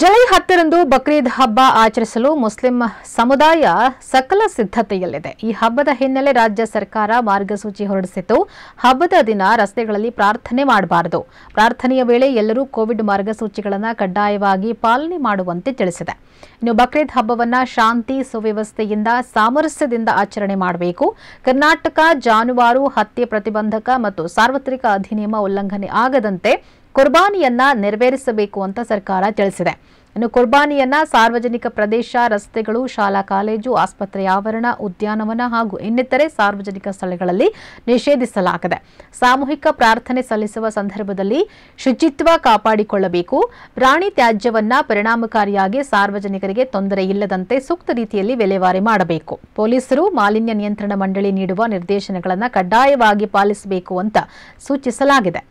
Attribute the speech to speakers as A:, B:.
A: July ಹತ್ತರಂದು ಬಕ್ರೀದ್ ಹಬ್ಬ ಆಚರಿಸಲು ಮುಸ್ಲಿಂ ಸಮುದಾಯ ಸಕಲ ಸಿದ್ಧತೆಯಲ್ಲಿದೆ ಈ ಹಬ್ಬದ ಹಿನ್ನೆಲೆ ರಾಜ್ಯ ಸರ್ಕಾರ ಮಾರ್ಗಸೂಚಿ ಹೊರಡಿಸಿತು ಹಬ್ಬದ ದಿನ ರಸ್ತೆಗಳಲ್ಲಿ ಪ್ರಾರ್ಥನೆ ಮಾಡಬಾರದು ಪ್ರಾರ್ಥನೆಯ ವೇಳೆ ಎಲ್ಲರೂ ಕೋವಿಡ್ ಮಾರ್ಗಸೂಚಿಗಳನ್ನು ಕಡ್ಡಾಯವಾಗಿ ಪಾಲನೆ ಮಾಡುವಂತೆ ತಿಳಿಸಿದೆ ಇನ್ನು ಬಕ್ರೀದ್ ಹಬ್ಬವನ್ನು ಶಾಂತಿ ಸುವ್ಯವಸ್ಥೆಯಿಂದ ಸಾಮರಸ್ಯದಿಂದ ಆಚರಣೆ ಮಾಡಬೇಕು ಕರ್ನಾಟಕ ಜಾನುವಾರು ಹತ್ಯೆ ಪ್ರತಿಬಂಧಕ ಮತ್ತು ಸಾರ್ವತ್ರಿಕ ಅಧಿನಿಯಮ ಉಲ್ಲಂಘನೆ ಆಗದಂತೆ ಕುರ್ಬಾನಿಯನ್ನ ನೆರವೇರಿಸಬೇಕು ಅಂತ ಸರ್ಕಾರ ತಿಳಿಸಿದೆ ಇನ್ನು ಕುರ್ಬಾನಿಯನ್ನ ಸಾರ್ವಜನಿಕ ಪ್ರದೇಶ ರಸ್ತೆಗಳು ಶಾಲಾ ಕಾಲೇಜು ಆಸ್ಪತ್ರೆ ಆವರಣ ಉದ್ಯಾನವನ ಹಾಗೂ ಇನ್ನಿತರೆ ಸಾರ್ವಜನಿಕ ಸ್ಥಳಗಳಲ್ಲಿ ನಿಷೇಧಿಸಲಾಗಿದೆ ಸಾಮೂಹಿಕ ಪ್ರಾರ್ಥನೆ ಸಲ್ಲಿಸುವ ಸಂದರ್ಭದಲ್ಲಿ ಶುಚಿತ್ವ ಕಾಪಾಡಿಕೊಳ್ಳಬೇಕು ಪ್ರಾಣಿ ತ್ಯಾಜ್ಯವನ್ನ ಪರಿಣಾಮಕಾರಿಯಾಗಿ ಸಾರ್ವಜನಿಕರಿಗೆ ತೊಂದರೆ ಇಲ್ಲದಂತೆ ಸೂಕ್ತ ರೀತಿಯಲ್ಲಿ ವಿಲೇವಾರಿ ಮಾಡಬೇಕು ಪೊಲೀಸರು ಮಾಲಿನ್ಯ ನಿಯಂತ್ರಣ ಮಂಡಳಿ ನೀಡುವ ನಿರ್ದೇಶನಗಳನ್ನು ಕಡ್ಡಾಯವಾಗಿ ಪಾಲಿಸಬೇಕು ಅಂತ ಸೂಚಿಸಲಾಗಿದೆ